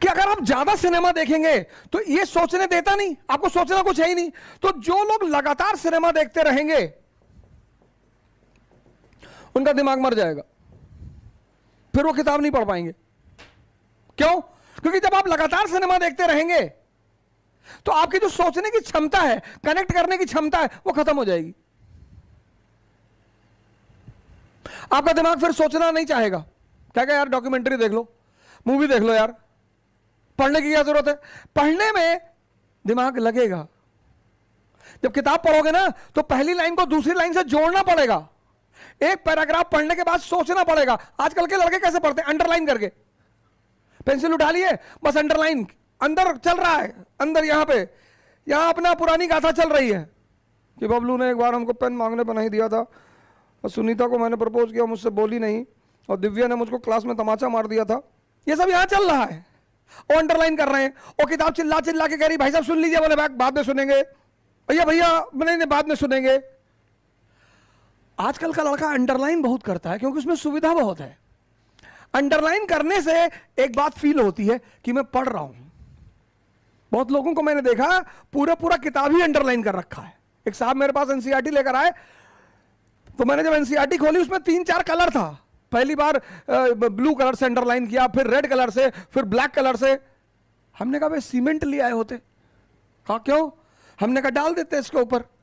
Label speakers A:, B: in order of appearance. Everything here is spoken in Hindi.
A: कि अगर हम ज्यादा सिनेमा देखेंगे तो ये सोचने देता नहीं आपको सोचना कुछ है ही नहीं तो जो लोग लगातार सिनेमा देखते रहेंगे उनका दिमाग मर जाएगा फिर वो किताब नहीं पढ़ पाएंगे क्यों क्योंकि जब आप लगातार सिनेमा देखते रहेंगे तो आपकी जो सोचने की क्षमता है कनेक्ट करने की क्षमता है वो खत्म हो जाएगी आपका दिमाग फिर सोचना नहीं चाहेगा क्या क्या यार डॉक्यूमेंट्री देख लो मूवी देख लो यार पढ़ने की क्या जरूरत है पढ़ने में दिमाग लगेगा जब किताब पढ़ोगे ना तो पहली लाइन को दूसरी लाइन से जोड़ना पड़ेगा एक पैराग्राफ पढ़ने के बाद सोचना पड़ेगा आजकल के लड़के कैसे पढ़ते हैं अंडरलाइन करके पेंसिल उठा लिए बस अंडरलाइन अंदर चल रहा है अंदर यहां पे यहां अपना पुरानी गाथा चल रही है कि बबलू ने एक बार हमको पेन मांगने पर नहीं दिया था और सुनीता को मैंने प्रपोज किया मुझसे बोली नहीं और दिव्या ने मुझको क्लास में तमाचा मार दिया था ये सब यहां चल रहा है वो अंडरलाइन कर रहे हैं वो किताब चिल्ला चिल्ला के कह रही भाई साहब सुन लीजिए बोले बाद में सुनेंगे भैया भैया नहीं बाद में सुनेंगे आजकल का लड़का अंडरलाइन बहुत करता है क्योंकि उसमें सुविधा बहुत है अंडरलाइन करने से एक बात फील होती है कि मैं पढ़ रहा हूं बहुत लोगों को मैंने देखा पूरा पूरा किताब ही अंडरलाइन कर रखा है एक साहब मेरे पास एनसीआरटी e लेकर आए तो मैंने जब एनसीआरटी e खोली उसमें तीन चार कलर था पहली बार ब्लू कलर से अंडरलाइन किया फिर रेड कलर से फिर ब्लैक कलर से हमने कहा भाई सीमेंट ले आए होते कहा क्यों हमने कहा डाल देते इसके ऊपर